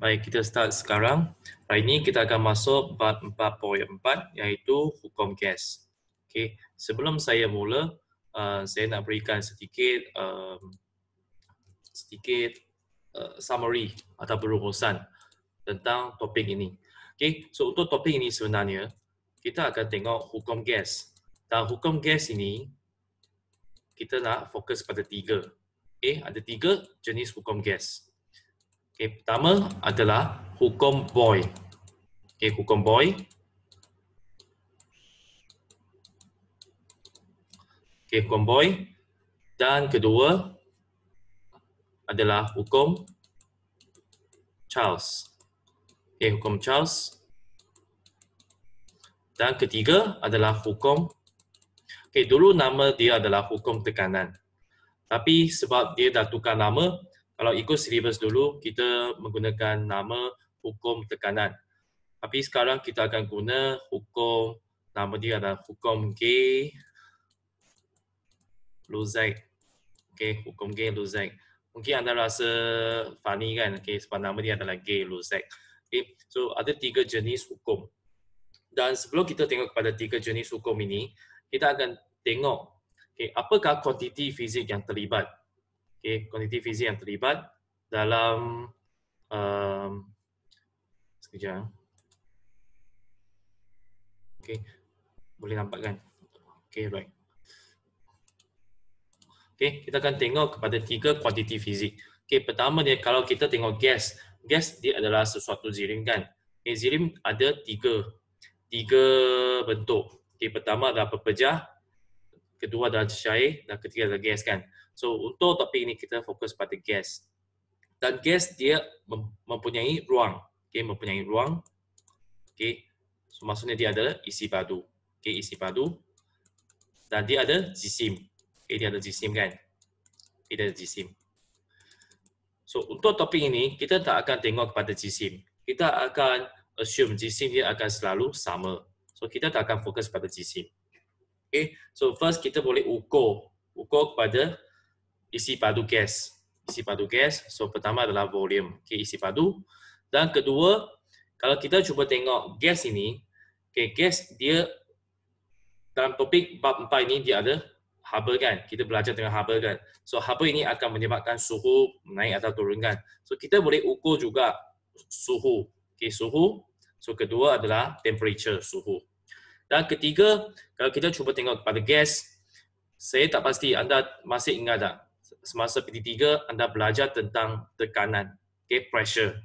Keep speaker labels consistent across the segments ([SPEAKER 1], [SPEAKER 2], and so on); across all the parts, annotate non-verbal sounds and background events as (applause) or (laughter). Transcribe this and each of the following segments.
[SPEAKER 1] Baik, kita start sekarang. Hari ini kita akan masuk bab 4.4 iaitu hukum gas. Okey. Sebelum saya mula, uh, saya nak berikan sedikit um, sedikit uh, summary atau perumusan tentang topik ini. Okey. So untuk topik ini sebenarnya, kita akan tengok hukum gas. Dan hukum gas ini, kita nak fokus pada tiga. Okey. Ada tiga jenis hukum gas. Okay, pertama adalah hukum Boy. Okay, hukum Boy. Okay, hukum Boy. Dan kedua adalah hukum Charles. Okay, hukum Charles. Dan ketiga adalah hukum Okay, dulu nama dia adalah hukum tekanan. Tapi sebab dia dah tukar nama, kalau ikut syllabus dulu kita menggunakan nama hukum tekanan tapi sekarang kita akan guna hukum nama dia adalah hukum G Luzek okay, hukum G Luzek mungkin anda rasa funny kan okay, sebab nama dia adalah G Luzek okay, so ada tiga jenis hukum dan sebelum kita tengok kepada tiga jenis hukum ini kita akan tengok okay, apakah kuantiti fizik yang terlibat okay, kognitif fizik yang terlibat dalam um, sekejap eh. okay. boleh nampak kan okay, right okay, kita akan tengok kepada tiga kuantiti fizik okay, pertama dia kalau kita tengok gas gas dia adalah sesuatu zirim kan okay, zirim ada tiga tiga bentuk okay, pertama adalah pepejah kedua adalah cair dan ketiga adalah gas kan So untuk topik ini kita fokus pada gas. Dan gas dia mempunyai ruang. Okay, mempunyai ruang. Okay, so maksudnya dia ada isi padu. Okay, isi padu. Dan dia ada jisim. Okay, dia ada jisim kan? Okay, dia ada jisim. So untuk topik ini kita tak akan tengok kepada jisim. Kita akan assume jisim dia akan selalu sama. So kita tak akan fokus pada jisim. Okay, so first kita boleh ukur ukur kepada isi padu gas. Isi padu gas. So pertama adalah volume. Okay, isi padu. Dan kedua, kalau kita cuba tengok gas ini, okay, gas dia dalam topik bab empat ini dia ada Hubble kan? Kita belajar dengan Hubble kan? So Hubble ini akan menyebabkan suhu naik atau turun kan? So kita boleh ukur juga suhu. Okay, suhu. So kedua adalah temperature, suhu. Dan ketiga, kalau kita cuba tengok pada gas, saya tak pasti anda masih ingat tak? semasa PT3 anda belajar tentang tekanan, okay, pressure.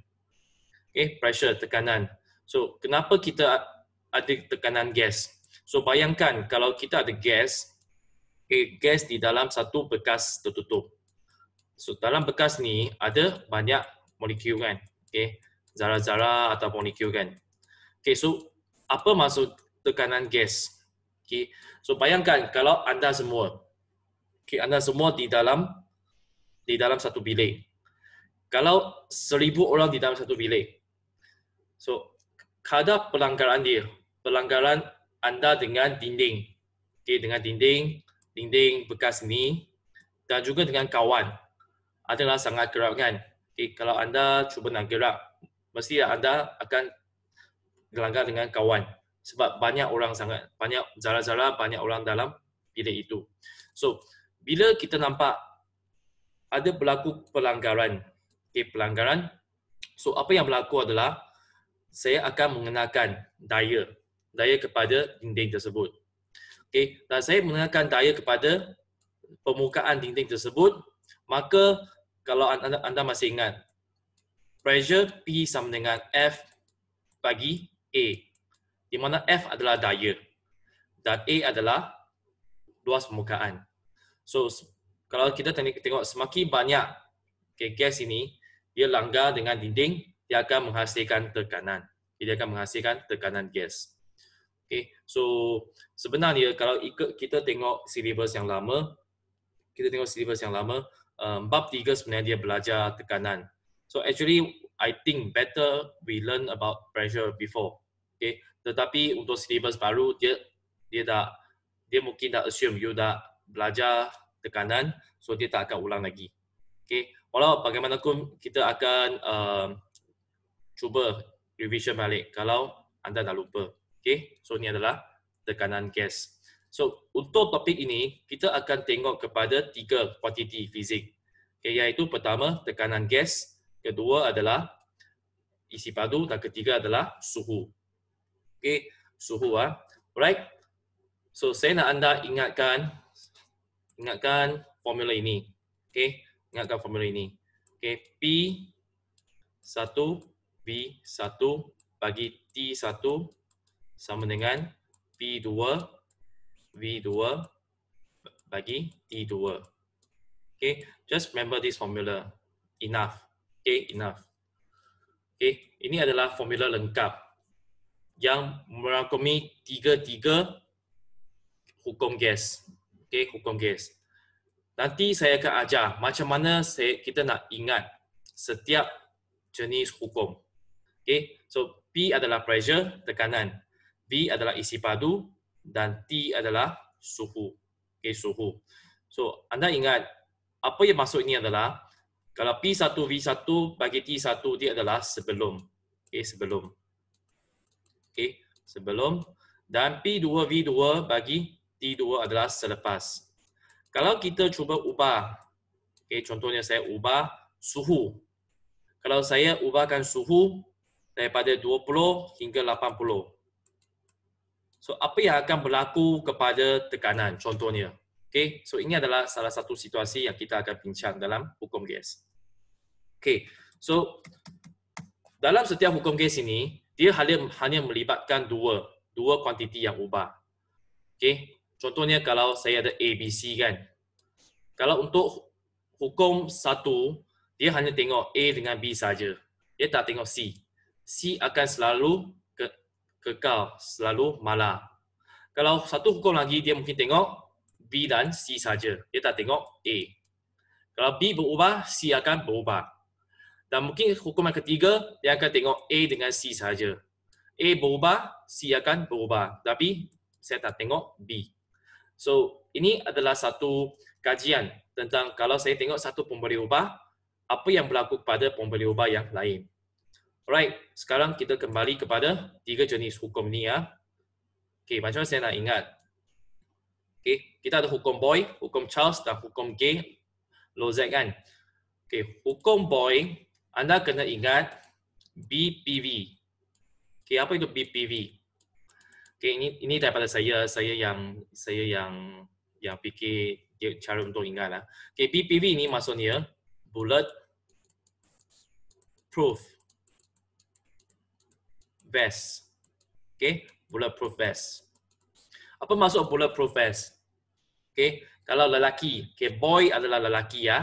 [SPEAKER 1] Okay, pressure, tekanan. So, kenapa kita ada tekanan gas? So, bayangkan kalau kita ada gas, okay, gas di dalam satu bekas tertutup. So, dalam bekas ni ada banyak molekul kan? Okay, zara-zara atau molekul kan? Okay, so apa maksud tekanan gas? Okay, so bayangkan kalau anda semua Okay, anda semua di dalam di dalam satu bilik. Kalau seribu orang di dalam satu bilik, so kadar pelanggaran dia, pelanggaran anda dengan dinding, okay, dengan dinding, dinding bekas ni, dan juga dengan kawan adalah sangat gerak kan. Okay, kalau anda cuba nak gerak, mesti anda akan gelanggar dengan kawan. Sebab banyak orang sangat, banyak zara-zara, banyak orang dalam bilik itu. So, bila kita nampak ada berlaku pelanggaran. Okay, pelanggaran. So apa yang berlaku adalah saya akan mengenakan daya daya kepada dinding tersebut. Okay, dan saya mengenakan daya kepada permukaan dinding tersebut, maka kalau anda, anda masih ingat, pressure P sama dengan F bagi A, di mana F adalah daya dan A adalah luas permukaan. So kalau kita tengok semakin banyak okay, gas ini, dia langgar dengan dinding, dia akan menghasilkan tekanan. Dia akan menghasilkan tekanan gas. Okay, so sebenarnya kalau ikut kita tengok silibus yang lama, kita tengok silibus yang lama, um, bab tiga sebenarnya dia belajar tekanan. So actually, I think better we learn about pressure before. Okay, tetapi untuk silibus baru dia dia dah dia mungkin dah assume you dah belajar tekanan so dia tak akan ulang lagi. Okay. Walau bagaimanapun kita akan uh, cuba revision balik kalau anda dah lupa. Okay. So ini adalah tekanan gas. So untuk topik ini kita akan tengok kepada tiga kuantiti fizik. Okay, iaitu pertama tekanan gas, kedua adalah isi padu dan ketiga adalah suhu. Okay, suhu ah. Alright. So saya nak anda ingatkan ingatkan formula ini. Okey, ingatkan formula ini. Okey, P 1 V 1 bagi T 1 sama dengan P 2 V 2 bagi T 2. Okey, just remember this formula. Enough. Okey, enough. Okey, ini adalah formula lengkap yang merangkumi tiga-tiga hukum gas okay, hukum gas. Nanti saya akan ajar macam mana saya, kita nak ingat setiap jenis hukum. Okay, so P adalah pressure, tekanan. V adalah isi padu dan T adalah suhu. Okay, suhu. So, anda ingat apa yang masuk ini adalah kalau P1, V1 bagi T1 dia adalah sebelum. Okay, sebelum. Okay, sebelum. Dan P2, V2 bagi adalah selepas. Kalau kita cuba ubah, okay, contohnya saya ubah suhu. Kalau saya ubahkan suhu daripada 20 hingga 80. So apa yang akan berlaku kepada tekanan contohnya? Okay, so ini adalah salah satu situasi yang kita akan bincang dalam hukum gas. Okay, so dalam setiap hukum gas ini, dia hanya, hanya melibatkan dua dua kuantiti yang ubah. Okay, Contohnya kalau saya ada ABC kan. Kalau untuk hukum satu, dia hanya tengok A dengan B saja. Dia tak tengok C. C akan selalu ke kekal, selalu malah. Kalau satu hukum lagi, dia mungkin tengok B dan C saja. Dia tak tengok A. Kalau B berubah, C akan berubah. Dan mungkin hukum yang ketiga, dia akan tengok A dengan C saja. A berubah, C akan berubah. Tapi saya tak tengok B. So ini adalah satu kajian tentang kalau saya tengok satu pemberi ubah, apa yang berlaku kepada pemberi ubah yang lain. Alright, sekarang kita kembali kepada tiga jenis hukum ni ya. Okay, macam mana saya nak ingat? Okay, kita ada hukum Boy, hukum Charles dan hukum Gay, Lozek kan? Okay, hukum Boy, anda kena ingat BPV. Okay, apa itu BPV? Okay, ini ini daripada saya saya yang saya yang yang fikir dia cara untuk ingat lah. Okay, BPV ni maksudnya bullet proof vest. Okay, bullet proof vest. Apa maksud bullet proof vest? Okay, kalau lelaki, okay, boy adalah lelaki ya.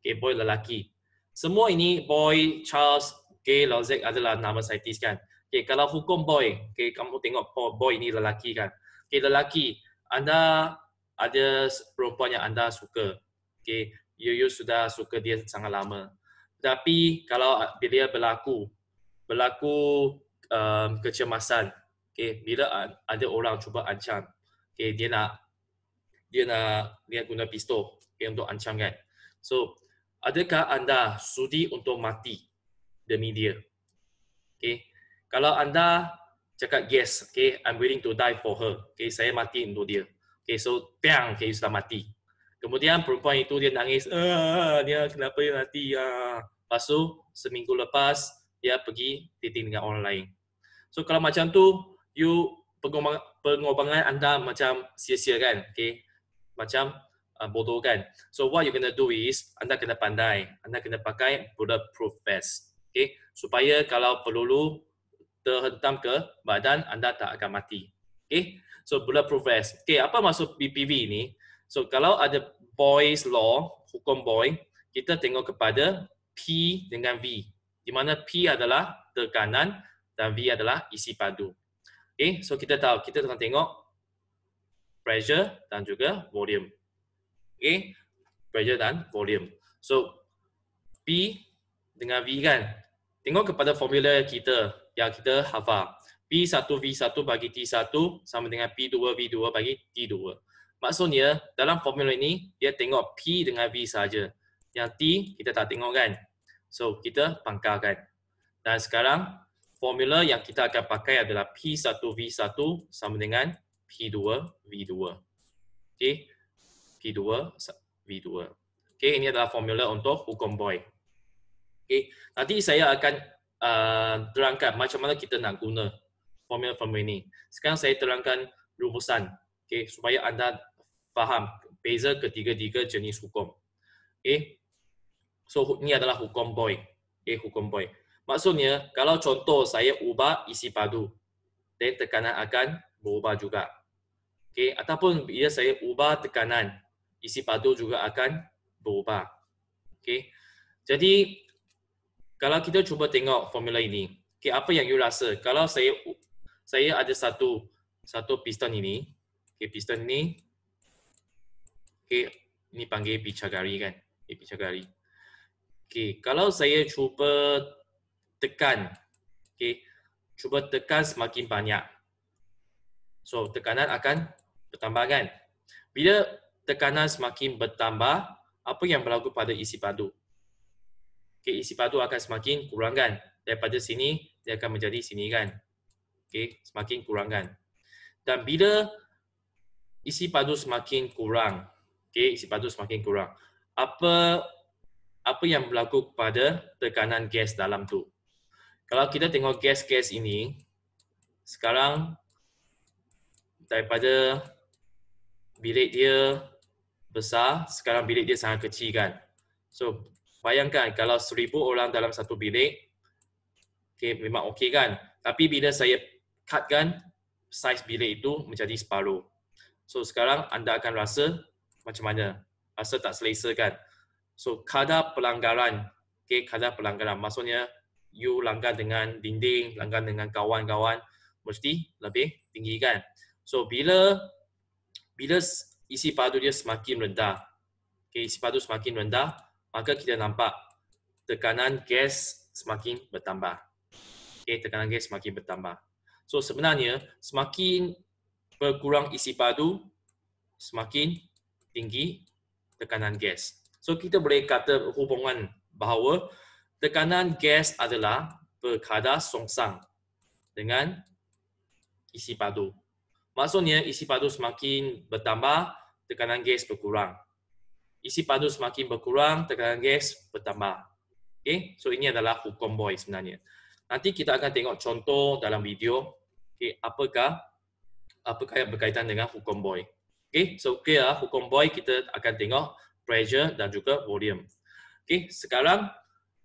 [SPEAKER 1] Okay, boy lelaki. Semua ini boy, Charles, gay, lozek adalah nama saintis kan. Okay, kalau hukum boy, okay, kamu tengok boy ni lelaki kan. Okay, lelaki, anda ada perempuan yang anda suka. Okay, you, you sudah suka dia sangat lama. Tapi kalau bila berlaku, berlaku um, kecemasan, okay, bila ada orang cuba ancam, okay, dia nak dia nak dia guna pistol okay, untuk ancam kan. So, adakah anda sudi untuk mati demi dia? Okay, kalau anda cakap yes, okay, I'm willing to die for her. Okay, saya mati untuk dia. Okay, so bang, okay, you sudah mati. Kemudian perempuan itu dia nangis, ah, dia kenapa dia mati? Ah. Lepas tu, seminggu lepas, dia pergi dating dengan orang lain. So kalau macam tu, you pengobangan anda macam sia-sia kan? Okay, macam uh, bodoh kan? So what you gonna do is, anda kena pandai. Anda kena pakai bulletproof vest. Okay, supaya kalau perlu, terhentam ke badan anda tak akan mati. Okay, so bulletproof vest. Okay, apa maksud BPV ini? So kalau ada Boyle's Law, hukum Boyle, kita tengok kepada P dengan V. Di mana P adalah tekanan dan V adalah isi padu. Okay, so kita tahu, kita akan tengok pressure dan juga volume. Okay, pressure dan volume. So, P dengan V kan? Tengok kepada formula kita yang kita hafal. P1 V1 bagi T1 sama dengan P2 V2 bagi T2. Maksudnya dalam formula ini dia tengok P dengan V saja. Yang T kita tak tengok kan. So kita pangkalkan. Dan sekarang formula yang kita akan pakai adalah P1 V1 sama dengan P2 V2. Okay, P2 V2. Okay, ini adalah formula untuk hukum Boy. Okay, Nanti saya akan uh, terangkan macam mana kita nak guna formula formula ini. Sekarang saya terangkan rumusan okay, supaya anda faham beza ketiga-tiga jenis hukum. Okay. So ini adalah hukum boy. Okay, hukum boy. Maksudnya kalau contoh saya ubah isi padu, then tekanan akan berubah juga. Okay. Ataupun bila saya ubah tekanan, isi padu juga akan berubah. Okay. Jadi kalau kita cuba tengok formula ini, okay, apa yang you rasa? Kalau saya saya ada satu satu piston ini, okay, piston ini, okay, ini panggil gari kan? Okay, gari. Okay, kalau saya cuba tekan, okay, cuba tekan semakin banyak. So, tekanan akan bertambah kan? Bila tekanan semakin bertambah, apa yang berlaku pada isi padu? okay, sifat tu akan semakin kurangkan daripada sini dia akan menjadi sini kan okey semakin kurangkan dan bila isi padu semakin kurang okey isi padu semakin kurang apa apa yang berlaku pada tekanan gas dalam tu kalau kita tengok gas-gas ini sekarang daripada bilik dia besar sekarang bilik dia sangat kecil kan so Bayangkan kalau seribu orang dalam satu bilik, okay, memang okey kan? Tapi bila saya cut kan, saiz bilik itu menjadi separuh. So sekarang anda akan rasa macam mana? Rasa tak selesa kan? So kadar pelanggaran, okay, kadar pelanggaran maksudnya you langgar dengan dinding, langgar dengan kawan-kawan mesti lebih tinggi kan? So bila bila isi padu dia semakin rendah, okay, isi padu semakin rendah, maka kita nampak tekanan gas semakin bertambah. Okay, tekanan gas semakin bertambah. So sebenarnya semakin berkurang isi padu, semakin tinggi tekanan gas. So kita boleh kata hubungan bahawa tekanan gas adalah berkadar songsang dengan isi padu. Maksudnya isi padu semakin bertambah, tekanan gas berkurang isi padu semakin berkurang, tekanan gas bertambah. Okay, so ini adalah hukum Boyle sebenarnya. Nanti kita akan tengok contoh dalam video. Okay, apakah apakah yang berkaitan dengan hukum Boyle? Okay, so kira lah, hukum Boyle kita akan tengok pressure dan juga volume. Okay, sekarang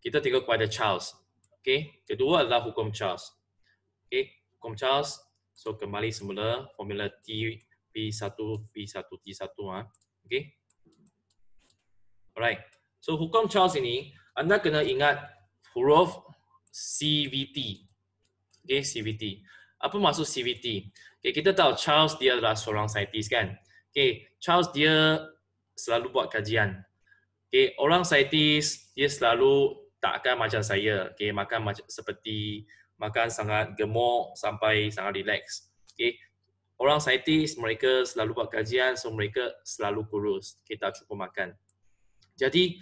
[SPEAKER 1] kita tengok kepada Charles. Okay, kedua adalah hukum Charles. Okay, hukum Charles. So kembali semula formula T p satu p satu t satu ah. Ha. Okay, Alright. So hukum Charles ini anda kena ingat huruf CVT. Okay, CVT. Apa maksud CVT? Okay, kita tahu Charles dia adalah seorang saintis kan? Okay, Charles dia selalu buat kajian. Okay, orang saintis dia selalu tak akan macam saya. Okay, makan macam seperti makan sangat gemuk sampai sangat relax. Okay, orang saintis mereka selalu buat kajian so mereka selalu kurus. Kita okay, cukup makan. Jadi,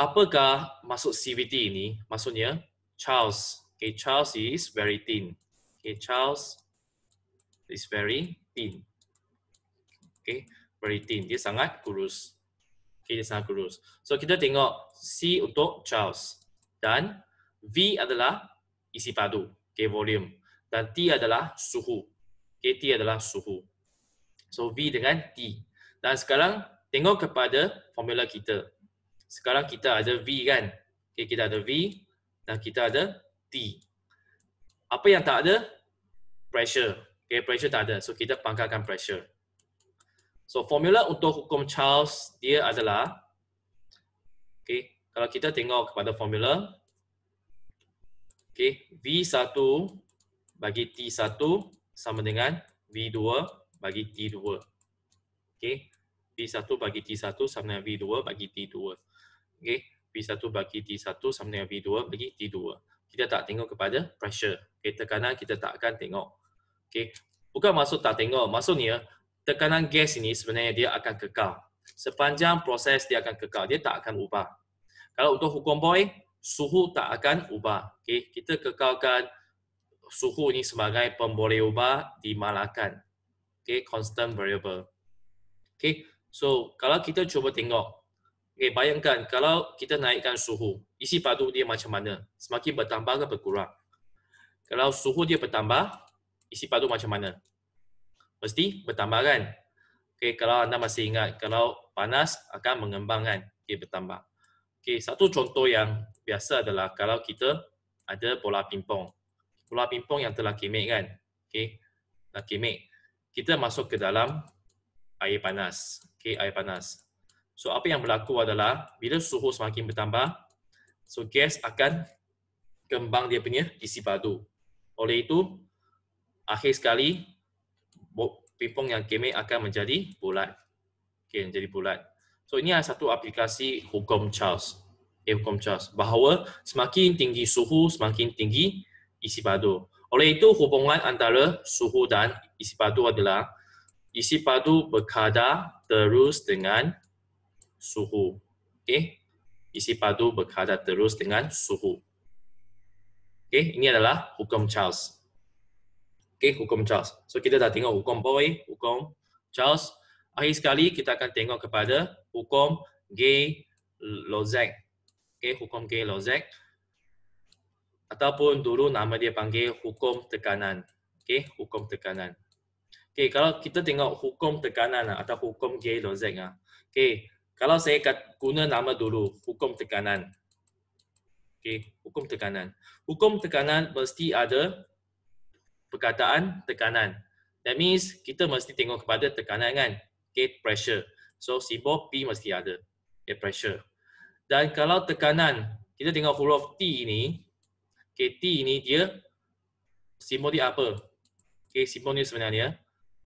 [SPEAKER 1] apakah maksud CVT ini? Maksudnya, Charles. Okay, Charles is very thin. Okay, Charles is very thin. Okay, very thin. Dia sangat kurus. Okay, dia sangat kurus. So, kita tengok C untuk Charles. Dan V adalah isi padu. Okay, volume. Dan T adalah suhu. Okay, T adalah suhu. So, V dengan T. Dan sekarang tengok kepada formula kita. Sekarang kita ada V kan? Okay, kita ada V dan kita ada T. Apa yang tak ada? Pressure. Okay, pressure tak ada. So kita pangkalkan pressure. So formula untuk hukum Charles dia adalah okay, kalau kita tengok kepada formula okay, V1 bagi T1 sama dengan V2 bagi T2. Okay. V1 bagi T1 sama dengan V2 bagi T2. Okay. V1 bagi T1 sama dengan V2 bagi T2. Kita tak tengok kepada pressure. Okay. Tekanan kita tak akan tengok. Okay. Bukan maksud tak tengok. Maksudnya tekanan gas ini sebenarnya dia akan kekal. Sepanjang proses dia akan kekal. Dia tak akan ubah. Kalau untuk hukum boy, suhu tak akan ubah. Okay. Kita kekalkan suhu ini sebagai pemboleh ubah malakan. Okay. Constant variable. Okay. So kalau kita cuba tengok, okay, bayangkan kalau kita naikkan suhu, isi padu dia macam mana? Semakin bertambah ke berkurang? Kalau suhu dia bertambah, isi padu macam mana? Mesti bertambah kan? Okay, kalau anda masih ingat, kalau panas akan mengembang kan? Okay, bertambah. Okay, satu contoh yang biasa adalah kalau kita ada bola pingpong. Bola pingpong yang telah kemek kan? Okay, telah kemek. Kita masuk ke dalam air panas. K air panas. So apa yang berlaku adalah bila suhu semakin bertambah, so gas akan kembang dia punya isi padu. Oleh itu, akhir sekali pipong yang kemek akan menjadi bulat. Okay, menjadi bulat. So ini adalah satu aplikasi hukum Charles. Eh, hukum Charles. Bahawa semakin tinggi suhu, semakin tinggi isi padu. Oleh itu, hubungan antara suhu dan isi padu adalah isi padu berkadar terus dengan suhu. Okey. Isi padu berkadar terus dengan suhu. Okey, ini adalah hukum Charles. Okey, hukum Charles. So kita dah tengok hukum Boyle, hukum Charles. Akhir sekali kita akan tengok kepada hukum Gay Lozak. Okey, hukum Gay Lozak. Ataupun dulu nama dia panggil hukum tekanan. Okey, hukum tekanan. Okay, kalau kita tengok hukum tekanan lah, atau hukum gay lozek. Ah. Okay, kalau saya guna nama dulu, hukum tekanan. Okay, hukum tekanan. Hukum tekanan mesti ada perkataan tekanan. That means kita mesti tengok kepada tekanan kan? Okay, pressure. So, simbol P mesti ada. Okay, pressure. Dan kalau tekanan, kita tengok huruf T ini. Okay, T ini dia simbol dia apa? Okay, simbol ni sebenarnya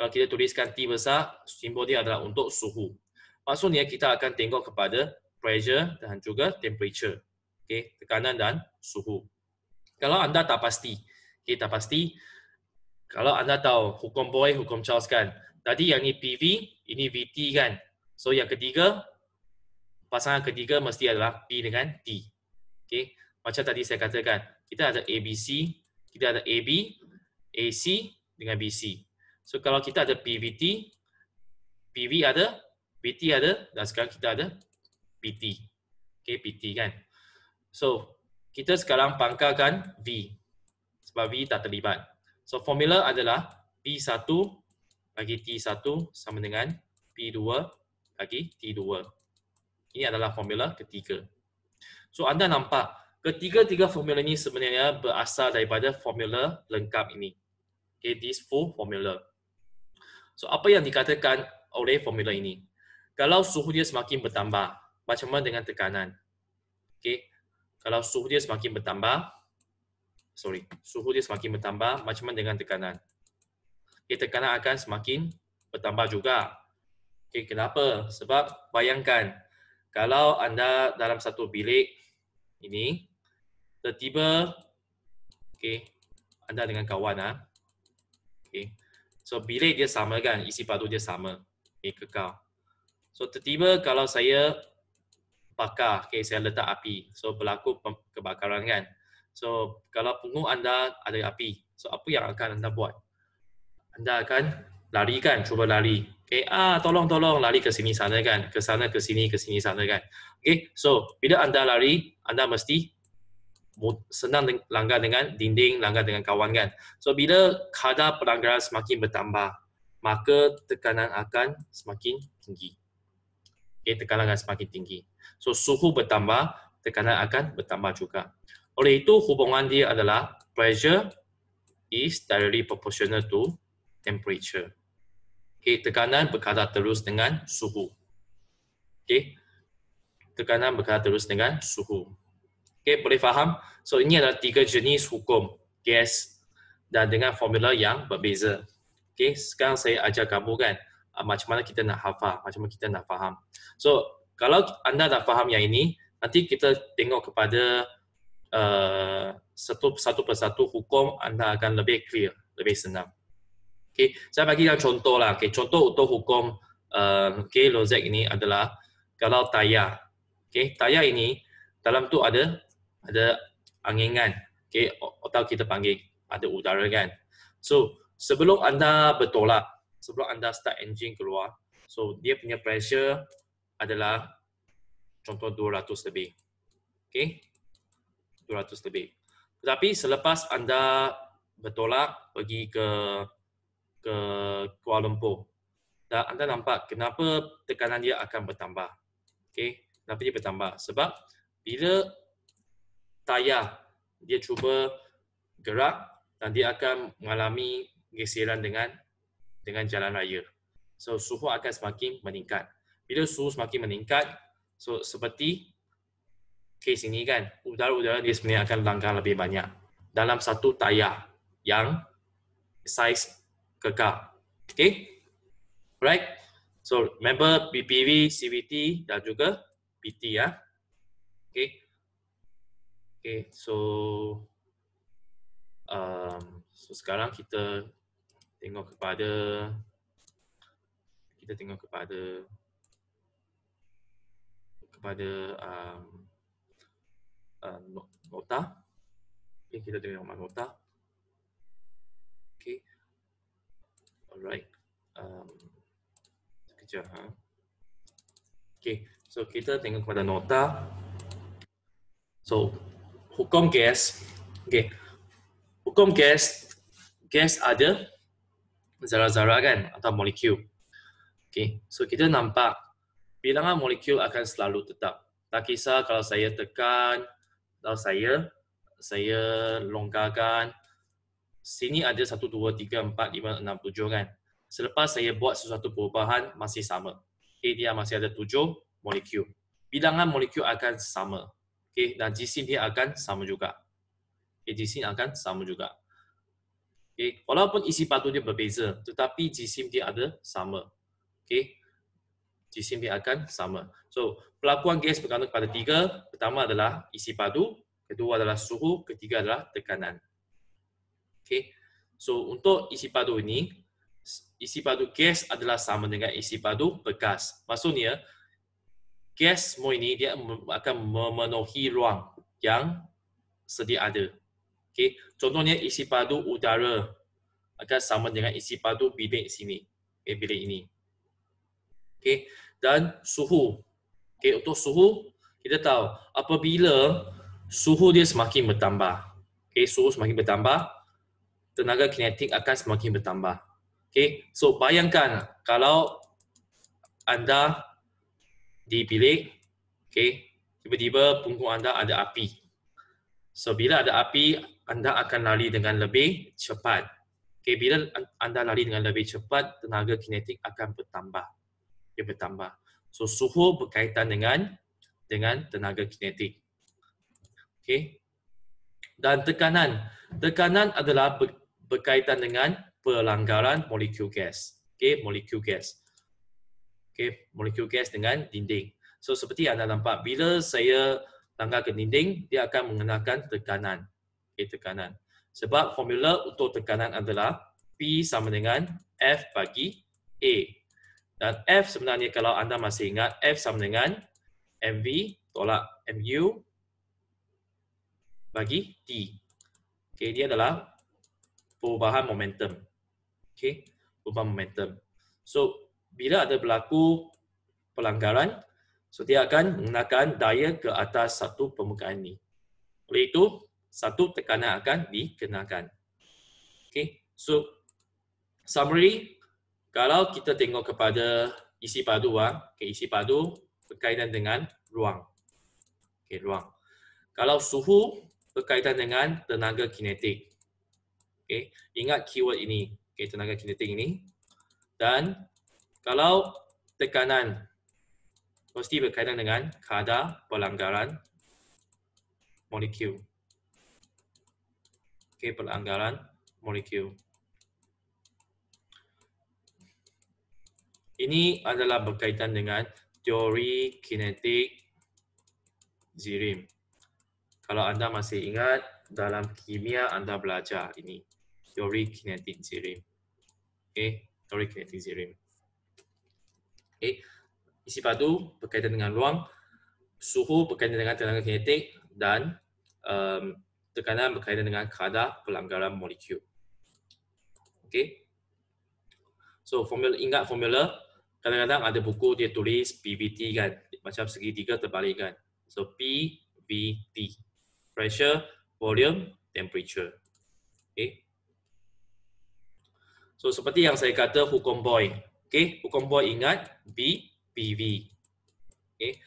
[SPEAKER 1] kita tuliskan T besar, simbol dia adalah untuk suhu. Maksudnya kita akan tengok kepada pressure dan juga temperature. Okay, tekanan dan suhu. Kalau anda tak pasti, okay, tak pasti, kalau anda tahu hukum Boy, hukum Charles kan, tadi yang ini PV, ini VT kan. So yang ketiga, pasangan ketiga mesti adalah P dengan T. Okay, macam tadi saya katakan, kita ada ABC, kita ada AB, AC dengan BC. So kalau kita ada PVT, PV ada, VT ada dan sekarang kita ada PT. Okay, PT kan. So kita sekarang pangkalkan V sebab V tak terlibat. So formula adalah P1 bagi T1 sama dengan P2 bagi T2. Ini adalah formula ketiga. So anda nampak ketiga-tiga formula ini sebenarnya berasal daripada formula lengkap ini. Okay, this full formula. So apa yang dikatakan oleh formula ini? Kalau suhu dia semakin bertambah, macam mana dengan tekanan? Okay. Kalau suhu dia semakin bertambah, sorry, suhu dia semakin bertambah, macam mana dengan tekanan? Okay, tekanan akan semakin bertambah juga. Okay, kenapa? Sebab bayangkan kalau anda dalam satu bilik ini, tiba-tiba okay, anda dengan kawan, ah, okay, So bilik dia sama kan, isi padu dia sama. Okay, kekal. So tiba kalau saya bakar, okay, saya letak api. So berlaku kebakaran kan. So kalau punggung anda ada api, so apa yang akan anda buat? Anda akan lari kan, cuba lari. Okay, ah tolong tolong lari ke sini sana kan, ke sana ke sini ke sini sana kan. Okay, so bila anda lari, anda mesti senang langgar dengan dinding, langgar dengan kawan kan. So bila kadar pelanggaran semakin bertambah, maka tekanan akan semakin tinggi. Okay, tekanan akan semakin tinggi. So suhu bertambah, tekanan akan bertambah juga. Oleh itu hubungan dia adalah pressure is directly proportional to temperature. Okay, tekanan berkadar terus dengan suhu. Okay, tekanan berkadar terus dengan suhu. Okay, boleh faham? So ini adalah tiga jenis hukum gas dan dengan formula yang berbeza. Okay, sekarang saya ajar kamu kan uh, macam mana kita nak hafal, macam mana kita nak faham. So kalau anda dah faham yang ini, nanti kita tengok kepada uh, satu, satu persatu hukum anda akan lebih clear, lebih senang. Okay, saya bagi yang contoh lah. Okay, contoh untuk hukum uh, eh, K okay, ini adalah kalau tayar. Okay, tayar ini dalam tu ada ada angin kan okay, atau kita panggil ada udara kan so sebelum anda bertolak sebelum anda start engine keluar so dia punya pressure adalah contoh 200 lebih okay? 200 lebih tetapi selepas anda bertolak pergi ke ke Kuala Lumpur dah anda nampak kenapa tekanan dia akan bertambah okay? kenapa dia bertambah sebab bila tayar dia cuba gerak dan dia akan mengalami geseran dengan dengan jalan raya. So suhu akan semakin meningkat. Bila suhu semakin meningkat, so seperti kes ini kan, udara-udara dia sebenarnya akan langgar lebih banyak dalam satu tayar yang size kekal. Okay? right. So, member BPV, CVT dan juga PT ya. Okay? Okay, so um, so sekarang kita tengok kepada kita tengok kepada kepada um, uh, nota. Okay, kita tengok mana nota. Okay, alright. Um, sekejap, ha? Okay, so kita tengok kepada nota. So hukum gas okay. hukum gas gas ada zarah-zarah kan atau molekul okay. so kita nampak bilangan molekul akan selalu tetap tak kisah kalau saya tekan kalau saya saya longgarkan sini ada 1 2 3 4 5 6 7 kan selepas saya buat sesuatu perubahan masih sama okay, dia masih ada 7 molekul bilangan molekul akan sama Okay, dan jisim dia akan sama juga. Okay, jisim akan sama juga. Okay, walaupun isi batu dia berbeza, tetapi jisim dia ada sama. Okay, jisim dia akan sama. So, pelakuan gas bergantung pada tiga. Pertama adalah isi padu, kedua adalah suhu, ketiga adalah tekanan. Okay, so untuk isi padu ini, isi padu gas adalah sama dengan isi padu bekas. Maksudnya, gas semua ini dia akan memenuhi ruang yang sedia ada. Okey, Contohnya isi padu udara akan sama dengan isi padu bilik sini. Okay, bilik ini. Okey, Dan suhu. Okey, untuk suhu, kita tahu apabila suhu dia semakin bertambah. Okey, suhu semakin bertambah, tenaga kinetik akan semakin bertambah. Okey, So bayangkan kalau anda di bilik, okay, tiba-tiba punggung anda ada api. So, bila ada api, anda akan lari dengan lebih cepat. Okay, bila anda lari dengan lebih cepat, tenaga kinetik akan bertambah. Dia bertambah. So, suhu berkaitan dengan dengan tenaga kinetik. Okay. Dan tekanan. Tekanan adalah berkaitan dengan pelanggaran molekul gas. Okay, molekul gas okay, molekul gas dengan dinding. So seperti anda nampak, bila saya langgar ke dinding, dia akan mengenakan tekanan. Okay, tekanan. Sebab formula untuk tekanan adalah P sama dengan F bagi A. Dan F sebenarnya kalau anda masih ingat, F sama dengan MV tolak MU bagi T. Okay, dia adalah perubahan momentum. Okay, perubahan momentum. So bila ada berlaku pelanggaran, so dia akan menggunakan daya ke atas satu permukaan ini. Oleh itu, satu tekanan akan dikenakan. Okay, so summary, kalau kita tengok kepada isi padu, ah, okay, isi padu berkaitan dengan ruang. Okay, ruang. Kalau suhu berkaitan dengan tenaga kinetik. Okay, ingat keyword ini, okay, tenaga kinetik ini. Dan kalau tekanan pasti berkaitan dengan kadar pelanggaran molekul. Okay, pelanggaran molekul. Ini adalah berkaitan dengan teori kinetik zirim. Kalau anda masih ingat dalam kimia anda belajar ini teori kinetik zirim. Okay, teori kinetik zirim okay. isi padu berkaitan dengan ruang, suhu berkaitan dengan tenaga kinetik dan um, tekanan berkaitan dengan kadar pelanggaran molekul Okay. so formula ingat formula kadang-kadang ada buku dia tulis PVT kan macam segitiga terbalik kan so PVT pressure volume temperature Okay. So seperti yang saya kata hukum Boyle, Okey, hukum Bohr ingat B, PV. Okey,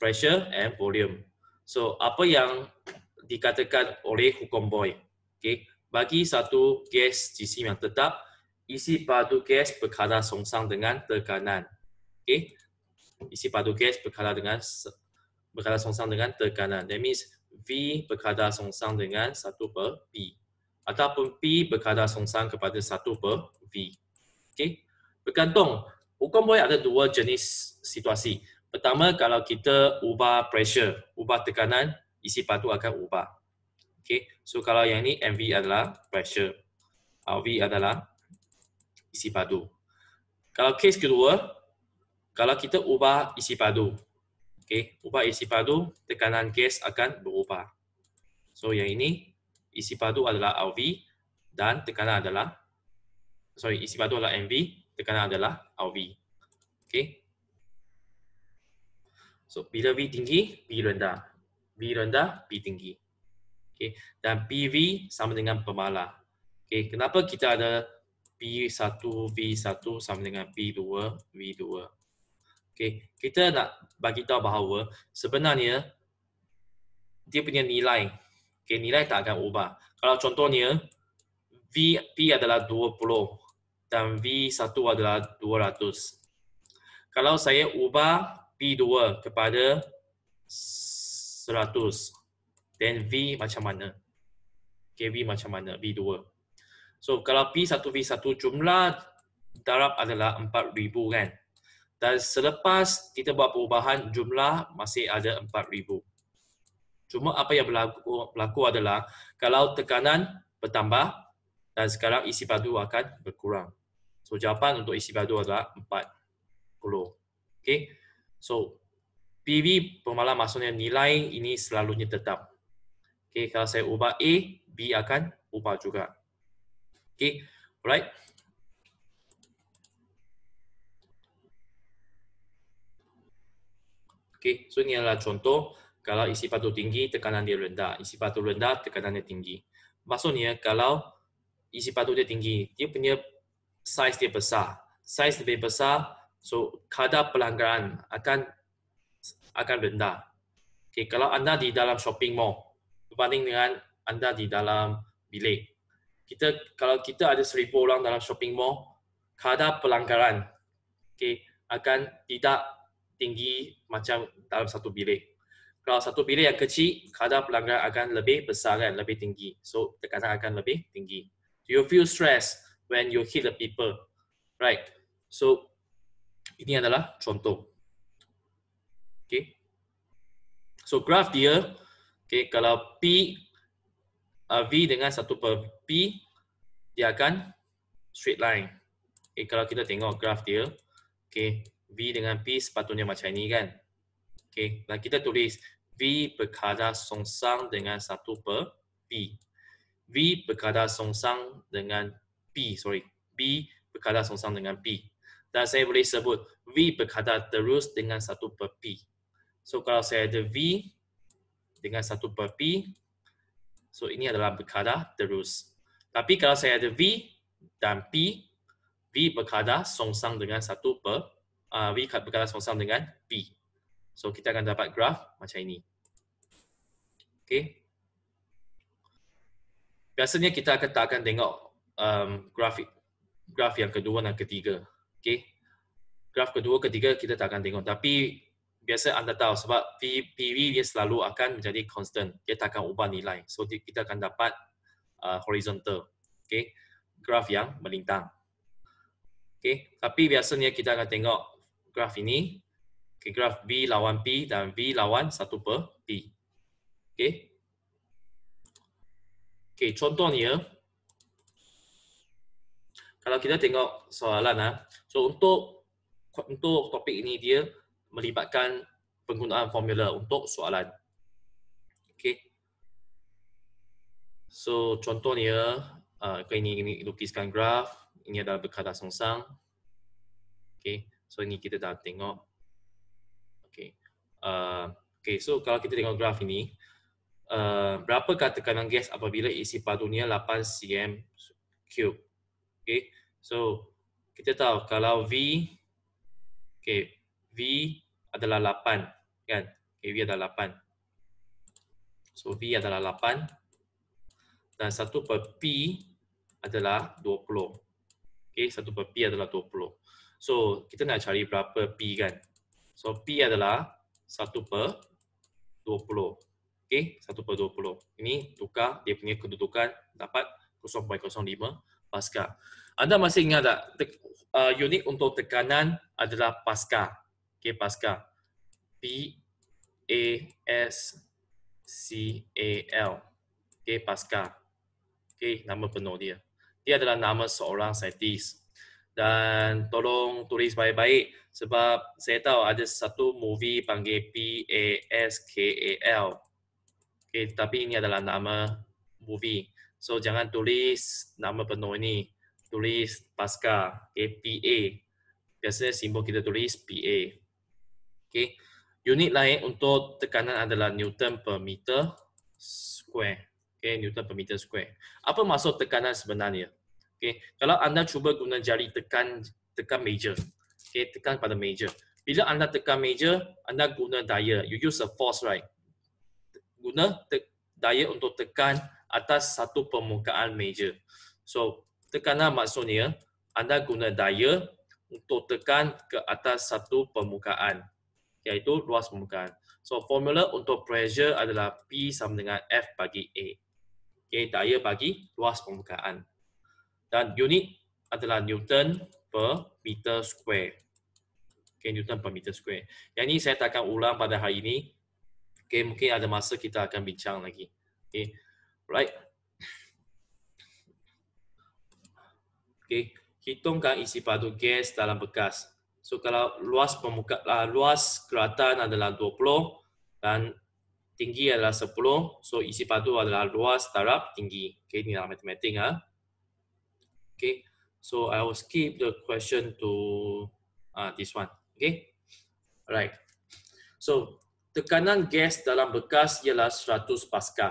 [SPEAKER 1] pressure and volume. So, apa yang dikatakan oleh hukum Bohr? Okey, bagi satu gas jisim yang tetap, isi padu gas berkadar songsang dengan tekanan. Okey, isi padu gas berkadar dengan berkadar songsang dengan tekanan. That means V berkadar songsang dengan 1 per P. Ataupun P berkadar songsang kepada 1 per V. Okey, bergantung. Bukan boleh ada dua jenis situasi. Pertama, kalau kita ubah pressure, ubah tekanan, isi batu akan ubah. Okay, so kalau yang ini MV adalah pressure, RV adalah isi padu. Kalau case kedua, kalau kita ubah isi padu, okay, ubah isi padu, tekanan case akan berubah. So yang ini isi padu adalah RV dan tekanan adalah sorry isi padu adalah MV tekanan adalah RV. Okay. So bila V tinggi, V rendah. V rendah, V tinggi. Okay. Dan PV sama dengan pemalar. Okay. Kenapa kita ada P1, V1 sama dengan P2, V2. Okay. Kita nak bagi tahu bahawa sebenarnya dia punya nilai. Okay. Nilai tak akan ubah. Kalau contohnya, V, P adalah 20 dan V1 adalah 200. Kalau saya ubah V2 kepada 100, then V macam mana? Okay, V macam mana? V2. So, kalau P1, V1 jumlah darab adalah 4,000 kan? Dan selepas kita buat perubahan, jumlah masih ada 4,000. Cuma apa yang berlaku, berlaku adalah kalau tekanan bertambah dan sekarang isi padu akan berkurang. So jawapan untuk isi padu adalah 40. Okay. So PV pemalang maksudnya nilai ini selalunya tetap. Okay. Kalau saya ubah A, B akan ubah juga. Okay. Alright. Okay. So ini adalah contoh kalau isi padu tinggi tekanan dia rendah. Isi padu rendah tekanan dia tinggi. Maksudnya kalau isi padu dia tinggi, dia punya saiz dia besar. Saiz lebih besar, so kadar pelanggaran akan akan rendah. Okay, kalau anda di dalam shopping mall berbanding dengan anda di dalam bilik. Kita kalau kita ada seribu orang dalam shopping mall, kadar pelanggaran okay, akan tidak tinggi macam dalam satu bilik. Kalau satu bilik yang kecil, kadar pelanggaran akan lebih besar kan, lebih tinggi. So tekanan akan lebih tinggi. Do you feel stress when you hit the people. Right. So, ini adalah contoh. Okay. So, graph dia, okay, kalau P, uh, V dengan satu per P, dia akan straight line. Okay, kalau kita tengok graph dia, okay, V dengan P sepatutnya macam ni kan. Okay, dan kita tulis V berkadar songsang dengan satu per P. V berkadar songsang dengan sorry B berkadar songsang dengan P dan saya boleh sebut V berkadar terus dengan satu per P so kalau saya ada V dengan satu per P so ini adalah berkadar terus tapi kalau saya ada V dan P V berkadar songsang dengan satu per uh, V berkadar songsang dengan P so kita akan dapat graf macam ini okay Biasanya kita akan tak akan tengok um, grafik graf yang kedua dan ketiga. Okay. Graf kedua ketiga kita tak akan tengok. Tapi biasa anda tahu sebab PV dia selalu akan menjadi constant. Dia tak akan ubah nilai. So kita akan dapat uh, horizontal. Okay. Graf yang melintang. Okay. Tapi biasanya kita akan tengok graf ini. Okay. Graf V lawan P dan V lawan 1 per P. Okay. Okay, contohnya, kalau kita tengok soalan ah so untuk untuk topik ini dia melibatkan penggunaan formula untuk soalan okay. so contohnya uh, ini ini lukiskan graf ini adalah berkadar songsang okay. so ini kita dah tengok okay. uh, ah, okey so kalau kita tengok graf ini Uh, berapa kata kanan gas apabila isi padunya 8 cm cube. Okay. So kita tahu kalau V okay, V adalah 8 kan? Okay, V adalah 8. So V adalah 8 dan 1 per P adalah 20. Okay, 1 per P adalah 20. So kita nak cari berapa P kan? So P adalah 1 per 20. Okay, 1 per 20. Ini tukar dia punya kedudukan dapat 0.05 pascal. Anda masih ingat tak te, uh, unit untuk tekanan adalah pascal. Okey, pascal. P A S C A L. Okey, pascal. Okey, nama penuh dia. Dia adalah nama seorang saintis. Dan tolong tulis baik-baik sebab saya tahu ada satu movie panggil P A S K A L. Okey, tapi ini adalah nama movie. So jangan tulis nama penuh ini tulis pasca APA Biasanya simbol kita tulis PA. Okay. Unit lain untuk tekanan adalah Newton per meter square. Okay, Newton per meter square. Apa maksud tekanan sebenarnya? Okay, kalau anda cuba guna jari tekan tekan meja. Okay, tekan pada meja. Bila anda tekan meja, anda guna daya. You use a force, right? Guna daya untuk tekan atas satu permukaan meja. So, Tekanan maksudnya anda guna daya untuk tekan ke atas satu permukaan iaitu luas permukaan. So formula untuk pressure adalah P sama dengan F bagi A. Okay, daya bagi luas permukaan. Dan unit adalah Newton per meter square. Okay, Newton per meter square. Yang ini saya takkan ulang pada hari ini. Okay, mungkin ada masa kita akan bincang lagi. Okay, right. Okey, hitungkan isi padu gas dalam bekas. So kalau luas pemuka uh, luas keratan adalah 20 dan tinggi adalah 10. So isi padu adalah luas taraf tinggi. Okay, ini adalah matematik ah. Okay, So I will skip the question to uh, this one. Okay, Alright. So tekanan gas dalam bekas ialah 100 pascal.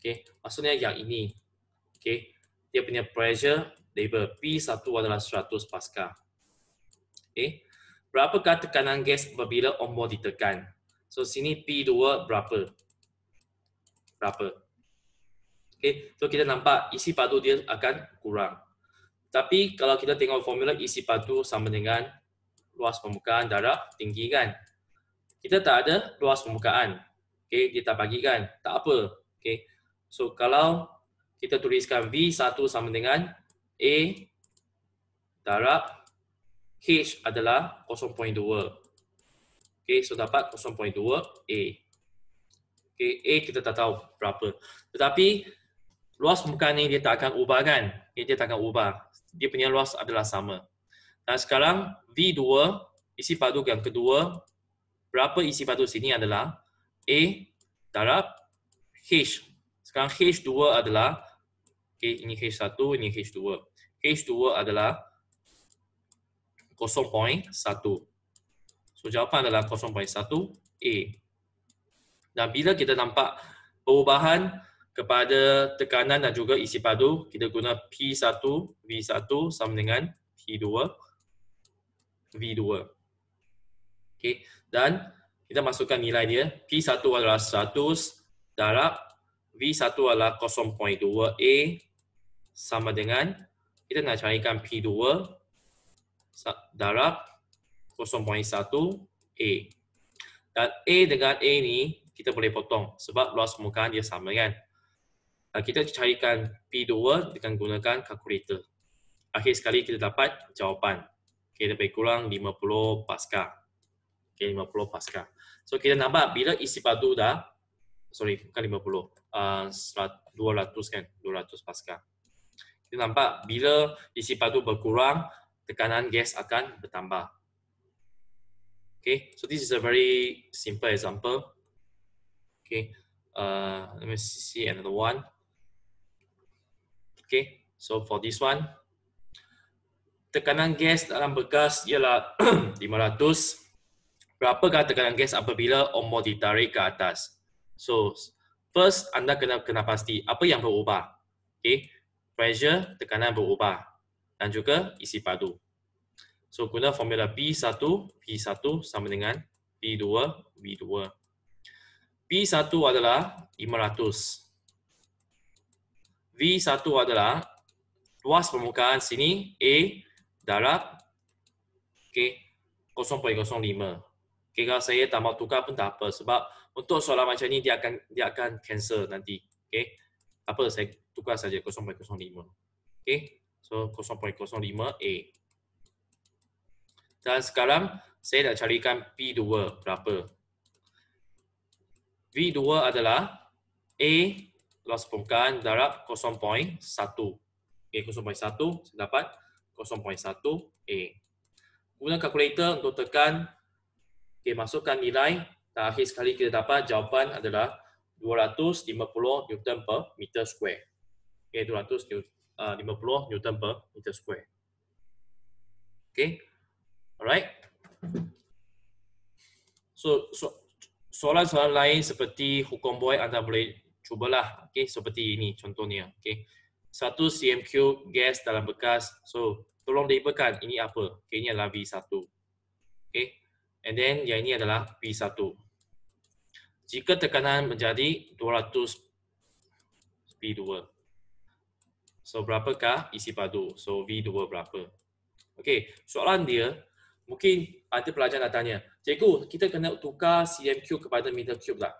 [SPEAKER 1] Okay, Maksudnya yang ini. Okay, Dia punya pressure label P1 adalah 100 pascal. Okay. Eh, berapakah tekanan gas apabila ombo ditekan? So sini P2 berapa? Berapa? Okay. So kita nampak isi padu dia akan kurang. Tapi kalau kita tengok formula isi padu sama dengan luas permukaan darab tinggi kan? Kita tak ada luas permukaan. Okay. Dia tak bagi kan? Tak apa. Okay. So kalau kita tuliskan V1 sama dengan A darab H adalah 0.2. Okay, so dapat 0.2 A. Okay, A kita tak tahu berapa. Tetapi luas muka ni dia tak akan ubah kan? Okay, dia tak akan ubah. Dia punya luas adalah sama. Dan sekarang V2, isi padu yang kedua, berapa isi padu sini adalah A darab H. Sekarang H2 adalah, okay, ini H1, ini H2. H2 adalah 0.1. So jawapan adalah 0.1 A. Dan bila kita nampak perubahan kepada tekanan dan juga isi padu, kita guna P1 V1 sama dengan P2 V2. Okay, dan kita masukkan nilai dia. P1 adalah 100 darab V1 adalah 0.2A sama dengan kita nak carikan P2 darab 0.1 A. Dan A dengan A ni kita boleh potong sebab luas permukaan dia sama kan. Ah, kita carikan P2 dengan gunakan kalkulator. Akhir sekali kita dapat jawapan. Okay, lebih kurang 50 pasca Okay, 50 pasca So kita nampak bila isi padu dah, sorry bukan 50, uh, 200 kan, 200 pasca kita nampak bila isi padu berkurang, tekanan gas akan bertambah. Okay, so this is a very simple example. Okay, uh, let me see another one. Okay, so for this one, tekanan gas dalam bekas ialah 500. (clears throat) Berapakah tekanan gas apabila omor ditarik ke atas? So, first anda kena kena pasti apa yang berubah. Okay, pressure tekanan berubah dan juga isi padu. So guna formula P1, P1 sama dengan P2, p 2 P1 adalah 500. V1 adalah luas permukaan sini A darab okay, 0.05. Okay, kalau saya tambah tukar pun tak apa sebab untuk soalan macam ni dia akan dia akan cancel nanti. Okay. Apa saya tukar saja 0.05. Okey. So 0.05A. Dan sekarang saya nak carikan P2 berapa. V2 adalah A luas pembukaan darab 0.1. Okey 0.1 saya dapat 0.1A. guna kalkulator untuk tekan okay, masukkan nilai dan akhir sekali kita dapat jawapan adalah 250 Newton per meter square iaitu 150 uh, Newton per meter square. Okay. Alright. So, so soalan-soalan lain seperti hukum boy anda boleh cubalah. Okay. Seperti ini contohnya. Okay. Satu cm cube gas dalam bekas. So, tolong dihibarkan ini apa. Okay. Ini adalah V1. Okay. And then, yang ini adalah V1. Jika tekanan menjadi 200 V2. So berapakah isi padu? So V2 berapa? Okey, soalan dia mungkin ada pelajar nak tanya, cikgu kita kena tukar cm cube kepada meter cube tak?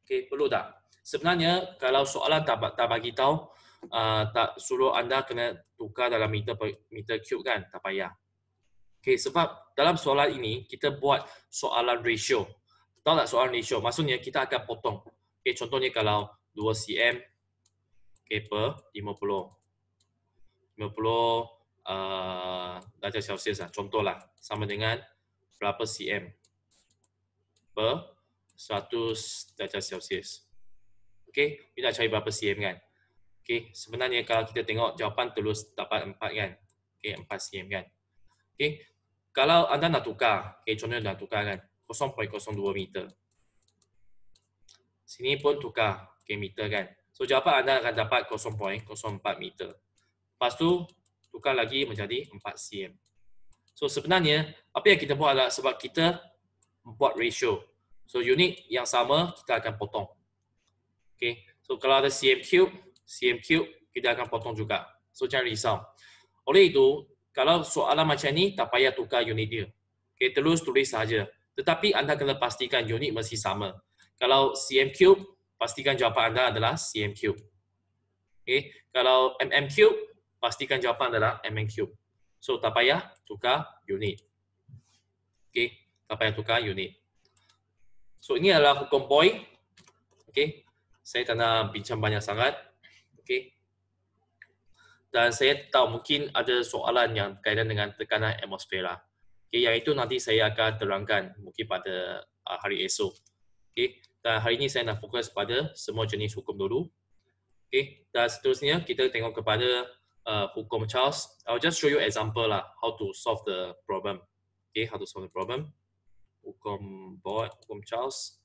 [SPEAKER 1] Okey, perlu tak? Sebenarnya kalau soalan tak tak bagi tahu uh, tak suruh anda kena tukar dalam meter meter cube kan, tak payah. Okey, sebab dalam soalan ini kita buat soalan ratio. Tahu tak soalan ratio? Maksudnya kita akan potong. Okey, contohnya kalau 2 cm okay, per 50 50 uh, darjah Celsius lah, contoh lah sama dengan berapa cm per 100 darjah Celsius Okay, kita nak cari berapa cm kan Okay, sebenarnya kalau kita tengok jawapan terus dapat 4 kan Okay 4 cm kan Okay, kalau anda nak tukar, okay, contohnya nak tukar kan 0.02 meter Sini pun tukar okay, meter kan 0.02 So jawapan anda akan dapat 0.04 meter. Lepas tu, tukar lagi menjadi 4 cm. So sebenarnya, apa yang kita buat adalah sebab kita buat ratio. So unit yang sama, kita akan potong. Okay. So kalau ada cm cube, cm cube, kita akan potong juga. So jangan risau. Oleh itu, kalau soalan macam ni, tak payah tukar unit dia. Okay, terus tulis saja. Tetapi anda kena pastikan unit masih sama. Kalau cm cube, pastikan jawapan anda adalah CMQ. Okay. Kalau MMQ pastikan jawapan adalah MM So tak payah tukar unit. Okay. Tak payah tukar unit. So ini adalah hukum boy. Okay. Saya tak nak bincang banyak sangat. Okay. Dan saya tahu mungkin ada soalan yang berkaitan dengan tekanan atmosfera. Okay, yang itu nanti saya akan terangkan mungkin pada ah, hari esok. Okay. Dan hari ini saya nak fokus pada semua jenis hukum dulu. Okay. Dan seterusnya kita tengok kepada uh, hukum Charles. I'll just show you example lah how to solve the problem. Okay, how to solve the problem. Hukum Boyd, hukum Charles.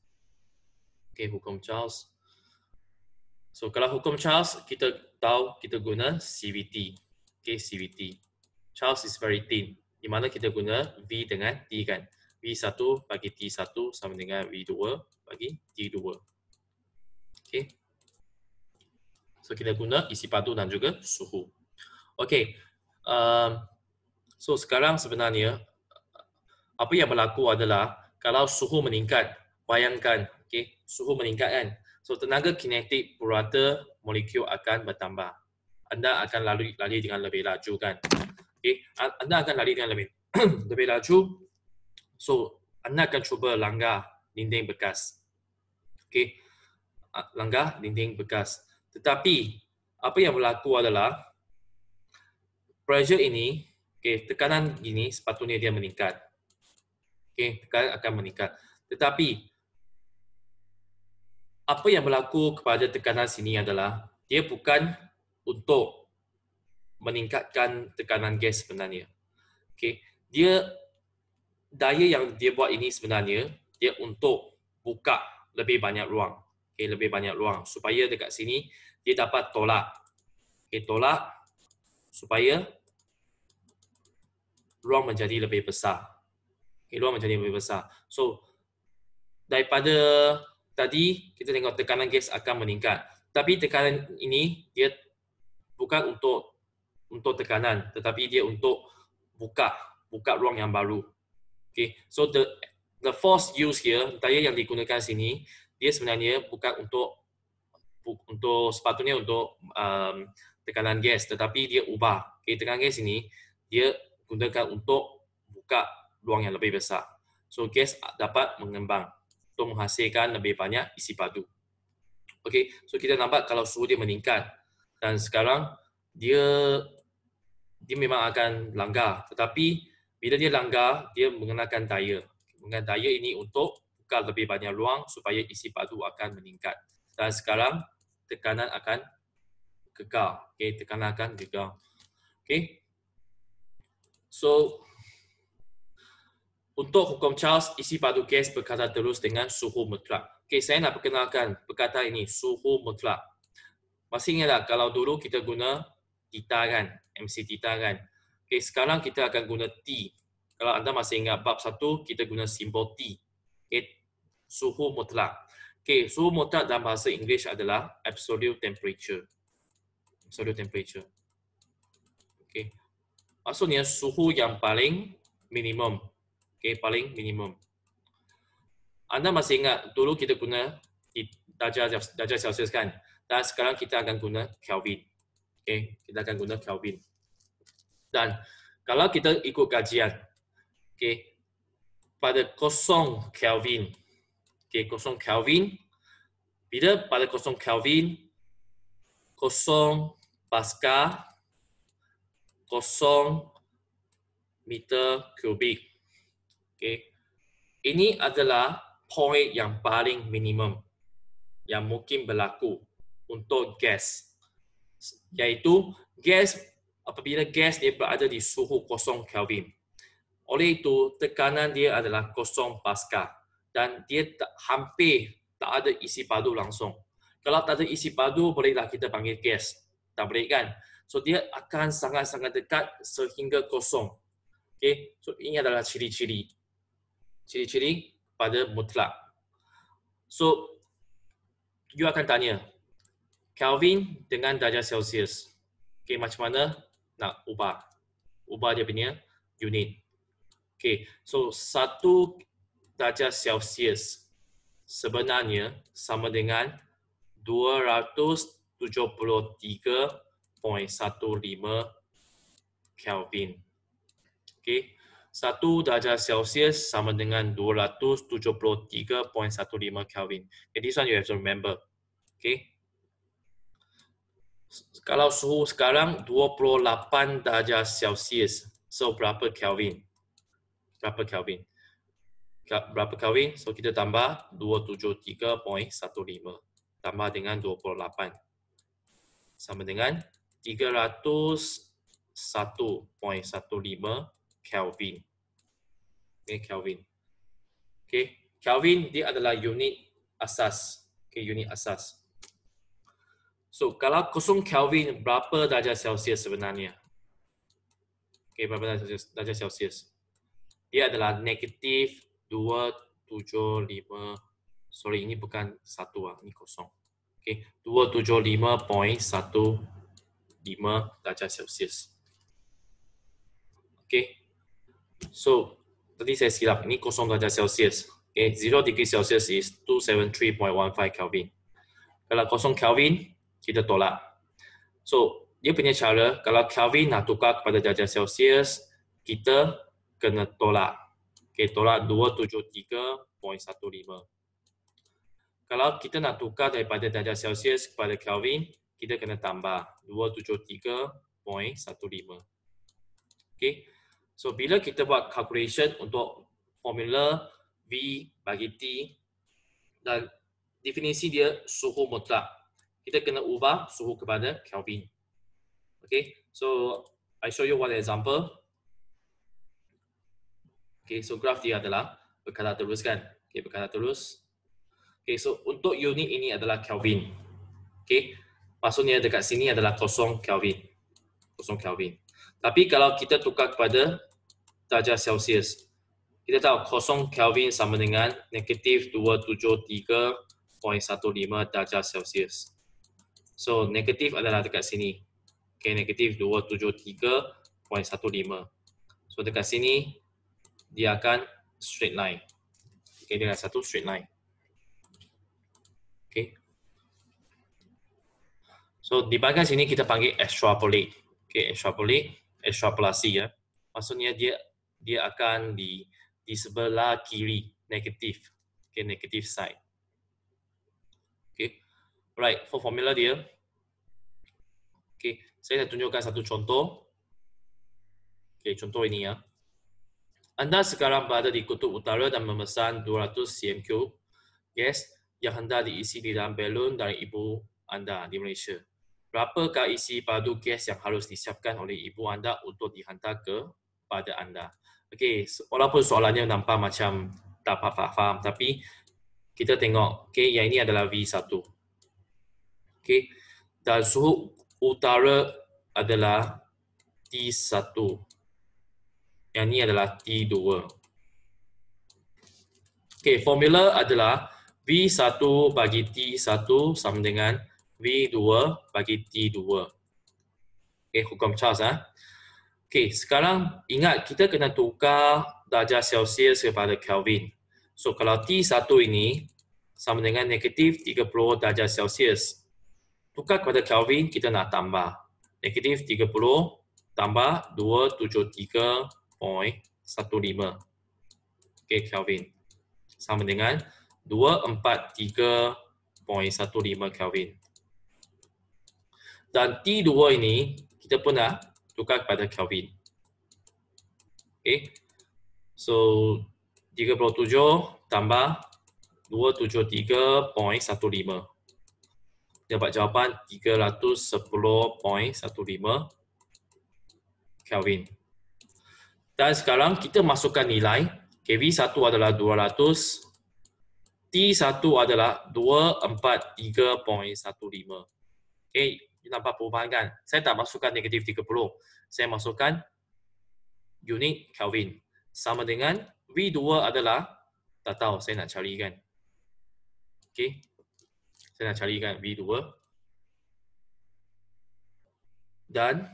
[SPEAKER 1] Okay, hukum Charles. So kalau hukum Charles, kita tahu kita guna CVT. Okay, CVT. Charles is very thin. Di mana kita guna V dengan T kan. V bagi T1 sama dengan V2 bagi T2. Okay. So kita guna isi padu dan juga suhu. Okay. Um, so sekarang sebenarnya apa yang berlaku adalah kalau suhu meningkat, bayangkan okay? suhu meningkat kan. So tenaga kinetik purata molekul akan bertambah. Anda akan lari lari dengan lebih laju kan. Okay. anda akan lari dengan lebih (clears throat) lebih laju So anda akan cuba langgar dinding bekas. Okay. Ah, langgar dinding bekas. Tetapi apa yang berlaku adalah pressure ini, okay, tekanan ini sepatutnya dia meningkat. Okay, tekanan akan meningkat. Tetapi apa yang berlaku kepada tekanan sini adalah dia bukan untuk meningkatkan tekanan gas sebenarnya. Okay. Dia daya yang dia buat ini sebenarnya dia untuk buka lebih banyak ruang. Okay, lebih banyak ruang supaya dekat sini dia dapat tolak. Okay, tolak supaya ruang menjadi lebih besar. Okay, ruang menjadi lebih besar. So, daripada tadi kita tengok tekanan gas akan meningkat. Tapi tekanan ini dia bukan untuk untuk tekanan tetapi dia untuk buka buka ruang yang baru Okay, so the the force used here, daya yang digunakan sini, dia sebenarnya bukan untuk bu, untuk sepatutnya untuk um, tekanan gas, tetapi dia ubah. Okay, tekanan gas ini dia gunakan untuk buka ruang yang lebih besar. So gas dapat mengembang untuk menghasilkan lebih banyak isi padu. Okay, so kita nampak kalau suhu dia meningkat dan sekarang dia dia memang akan langgar. Tetapi bila dia langgar, dia mengenakan daya. Mengenakan daya ini untuk buka lebih banyak ruang supaya isi padu akan meningkat. Dan sekarang tekanan akan gegar. Okay, tekanan akan gegar. Okay. So, untuk hukum Charles, isi padu gas berkata terus dengan suhu mutlak. Okay, saya nak perkenalkan perkataan ini, suhu mutlak. Masih ingatlah kalau dulu kita guna tita kan, MC tita kan. Okay, sekarang kita akan guna T. Kalau anda masih ingat bab satu, kita guna simbol T. It suhu mutlak. Okay, suhu mutlak dalam bahasa Inggeris adalah absolute temperature. Absolute temperature. Okay. Maksudnya suhu yang paling minimum. Okay, paling minimum. Anda masih ingat dulu kita guna di darjah Celsius kan? Dan sekarang kita akan guna Kelvin. Okay, kita akan guna Kelvin. Dan kalau kita ikut kajian, okay, pada kosong Kelvin, okay, kosong Kelvin, bila pada kosong Kelvin, kosong Pascal, kosong meter kubik. Okay. Ini adalah point yang paling minimum yang mungkin berlaku untuk gas. Iaitu gas apabila gas dia berada di suhu kosong Kelvin. Oleh itu, tekanan dia adalah kosong pasca dan dia tak, hampir tak ada isi padu langsung. Kalau tak ada isi padu, bolehlah kita panggil gas. Tak boleh kan? So, dia akan sangat-sangat dekat sehingga kosong. Okay? So, ini adalah ciri-ciri. Ciri-ciri pada mutlak. So, you akan tanya, Kelvin dengan darjah Celsius. Okay, macam mana nak ubah ubah dia punya unit. Okay, so satu darjah Celsius sebenarnya sama dengan 273.15 Kelvin. Okay, satu darjah Celsius sama dengan 273.15 Kelvin. Okay, this one you have to remember. Okay, kalau suhu sekarang 28 darjah Celsius. So berapa Kelvin? Berapa Kelvin? Berapa Kelvin? So kita tambah 273.15 tambah dengan 28 sama dengan 301.15 Kelvin. Okay, Kelvin. Okay, Kelvin dia adalah unit asas. Okay, unit asas. So kalau kosong Kelvin berapa darjah Celsius sebenarnya? Okay, berapa darjah Celsius? Ia adalah negatif dua tujuh lima. Sorry, ini bukan satu ah, ini kosong. Okay, dua tujuh lima point satu lima darjah Celsius. Okay, so tadi saya silap, ini kosong darjah Celsius. Okay, zero degree Celsius is two seven three point one five Kelvin. Kalau kosong Kelvin, kita tolak. So, dia punya cara kalau Kelvin nak tukar kepada darjah Celsius, kita kena tolak. Okay, tolak 273.15. Kalau kita nak tukar daripada darjah Celsius kepada Kelvin, kita kena tambah 273.15. Okay. So, bila kita buat calculation untuk formula V bagi T dan definisi dia suhu mutlak kita kena ubah suhu kepada Kelvin. Okay, so I show you one example. Okay, so graf dia adalah berkata terus kan? Okay, berkata terus. Okay, so untuk unit ini adalah Kelvin. Okay, maksudnya dekat sini adalah kosong Kelvin. Kosong Kelvin. Tapi kalau kita tukar kepada darjah Celsius, kita tahu kosong Kelvin sama dengan negatif 273.15 darjah Celsius. So negatif adalah dekat sini. Okay, negatif 273.15. So dekat sini dia akan straight line. Okay, dia akan satu straight line. Okay. So di bahagian sini kita panggil extrapolate. Okay, extrapolate, extrapolasi ya. Maksudnya dia dia akan di di sebelah kiri negatif. Okay, negative side. Right, for formula dia. Okay, saya nak tunjukkan satu contoh. Okay, contoh ini ya. Anda sekarang berada di kutub utara dan memesan 200 cm3 gas yang hendak diisi di dalam balon dari ibu anda di Malaysia. Berapa Berapakah isi padu gas yang harus disiapkan oleh ibu anda untuk dihantar ke pada anda? Okay, walaupun soalannya nampak macam tak faham, tapi kita tengok okay, yang ini adalah V1. Okey, Dan suhu utara adalah T1. Yang ni adalah T2. Okey, formula adalah V1 bagi T1 sama dengan V2 bagi T2. Okey, hukum Charles. ah. Okey, sekarang ingat kita kena tukar darjah Celsius kepada Kelvin. So, kalau T1 ini sama dengan negatif 30 darjah Celsius tukar kepada Kelvin kita nak tambah negatif 30 tambah 273.15 okey Kelvin sama dengan 243.15 Kelvin dan T2 ini kita pun nak tukar kepada Kelvin okey so 37 tambah 273.15 dapat jawapan 310.15 Kelvin. Dan sekarang kita masukkan nilai. KV1 adalah 200. T1 adalah 243.15. Okay, nampak perubahan kan? Saya tak masukkan negatif 30. Saya masukkan unit Kelvin. Sama dengan V2 adalah, tak tahu saya nak cari kan. Okay, saya nak carikan V2 dan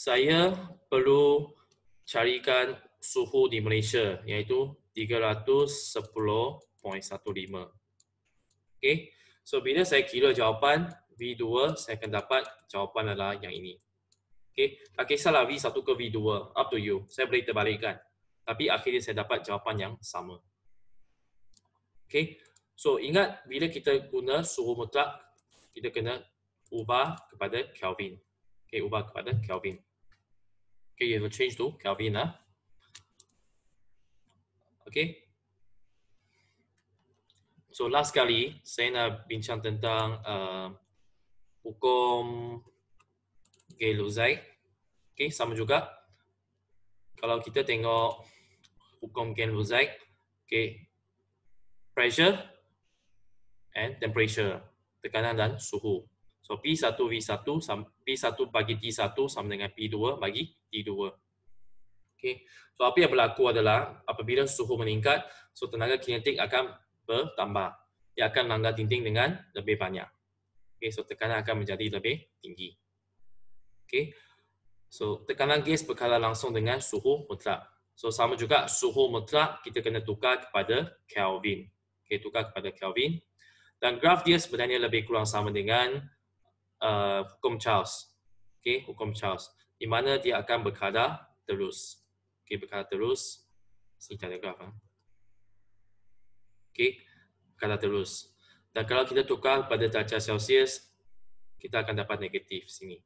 [SPEAKER 1] saya perlu carikan suhu di Malaysia iaitu 310.15 okey so bila saya kira jawapan V2 saya akan dapat jawapan adalah yang ini okey tak kisahlah V1 ke V2 up to you saya boleh terbalikkan tapi akhirnya saya dapat jawapan yang sama okey So ingat bila kita guna suhu mutlak, kita kena ubah kepada Kelvin. Okay, ubah kepada Kelvin. Okay, you have to change to Kelvin lah. Okay. So last kali, saya nak bincang tentang uh, hukum gay Lussac, Okay, sama juga. Kalau kita tengok hukum gay Lussac, okay, pressure and temperature, tekanan dan suhu. So P1 V1 sam, P1 bagi T1 sama dengan P2 bagi T2. Okay. So apa yang berlaku adalah apabila suhu meningkat, so tenaga kinetik akan bertambah. Ia akan melanggar dinding dengan lebih banyak. Okay, so tekanan akan menjadi lebih tinggi. Okay. So tekanan gas berkala langsung dengan suhu mutlak. So sama juga suhu mutlak kita kena tukar kepada Kelvin. Okay, tukar kepada Kelvin dan graf dia sebenarnya lebih kurang sama dengan uh, hukum Charles. Okay, hukum Charles. Di mana dia akan berkadar terus. Okay, berkadar terus. Sini tak ada graf. Ha? Okay, berkadar terus. Dan kalau kita tukar pada darjah Celsius, kita akan dapat negatif sini.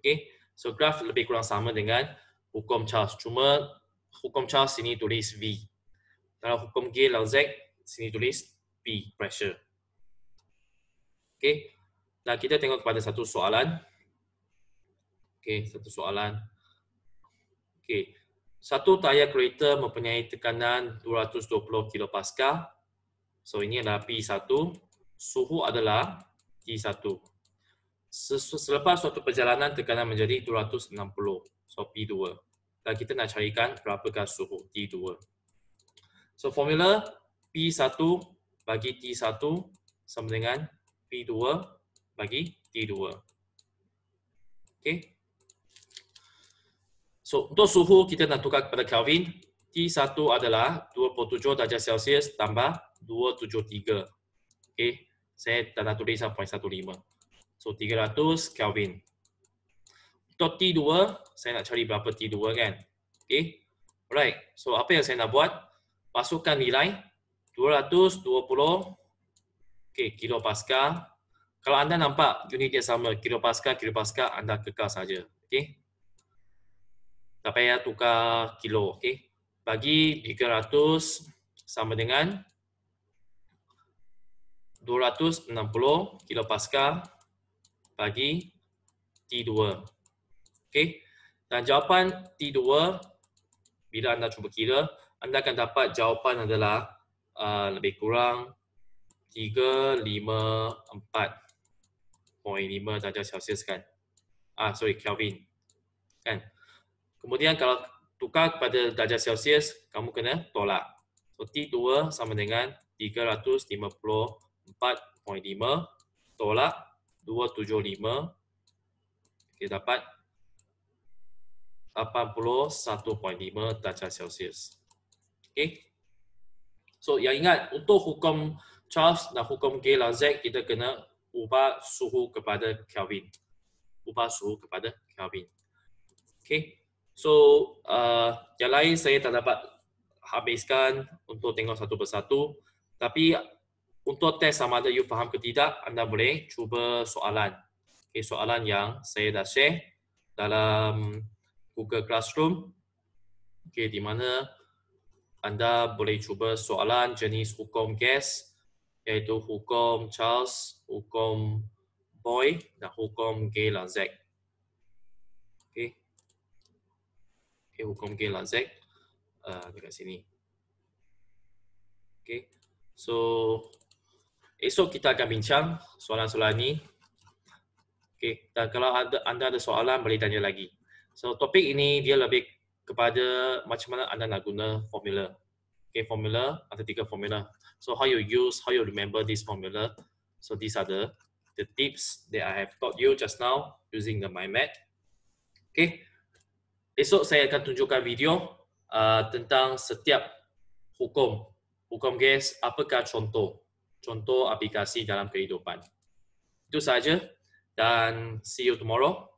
[SPEAKER 1] Okay, so graf lebih kurang sama dengan hukum Charles. Cuma hukum Charles sini tulis V. Kalau hukum G lalu Z, sini tulis P, pressure. Okey. Dan kita tengok kepada satu soalan. Okey, satu soalan. Okey. Satu tayar kereta mempunyai tekanan 220 kPa. So ini adalah P1. Suhu adalah T1. Selepas suatu perjalanan tekanan menjadi 260. So P2. Dan kita nak carikan berapakah suhu T2. So formula P1 bagi T1 sama dengan V2 bagi T2. Okay. So, untuk suhu kita nak tukar kepada Kelvin. T1 adalah 2.7 darjah Celsius tambah 273. Okay. Saya tak nak tulis 0.15. Lah, so, 300 Kelvin. Untuk T2, saya nak cari berapa T2 kan? Okay. Alright. So, apa yang saya nak buat? Masukkan nilai 220 Kilo kilopascal. Kalau anda nampak unit dia sama kilo kilopascal anda kekal saja. Okey. Tak payah tukar kilo, okey. Bagi 300 sama dengan 260 kilo kilopascal bagi T2. Okey. Dan jawapan T2 bila anda cuba kira, anda akan dapat jawapan adalah uh, lebih kurang tiga, lima, empat, poin lima darjah Celsius kan. Ah, sorry, Kelvin. Kan? Kemudian kalau tukar kepada darjah Celsius, kamu kena tolak. So, T2 sama dengan 354.5 tolak 275. Kita dapat 81.5 darjah Celsius. Okay. So, yang ingat untuk hukum Charles nak hukum Gila Z kita kena ubah suhu kepada Kelvin. Ubah suhu kepada Kelvin. Okay. So uh, yang lain saya tak dapat habiskan untuk tengok satu persatu. Tapi untuk test sama ada you faham ke tidak, anda boleh cuba soalan. Okay, soalan yang saya dah share dalam Google Classroom. Okay, di mana anda boleh cuba soalan jenis hukum gas iaitu hukum Charles, hukum Boy dan hukum Galen lah Z. Okey. Okay, hukum Galen lah Z uh, ah, dekat sini. Okey. So esok kita akan bincang soalan-soalan ni. Okey, dan kalau ada anda ada soalan boleh tanya lagi. So topik ini dia lebih kepada macam mana anda nak guna formula okay, formula, mathematical formula. So how you use, how you remember this formula. So these are the, the tips that I have taught you just now using the mind map. Okay. Esok saya akan tunjukkan video uh, tentang setiap hukum. Hukum guys, apakah contoh? Contoh aplikasi dalam kehidupan. Itu saja dan see you tomorrow.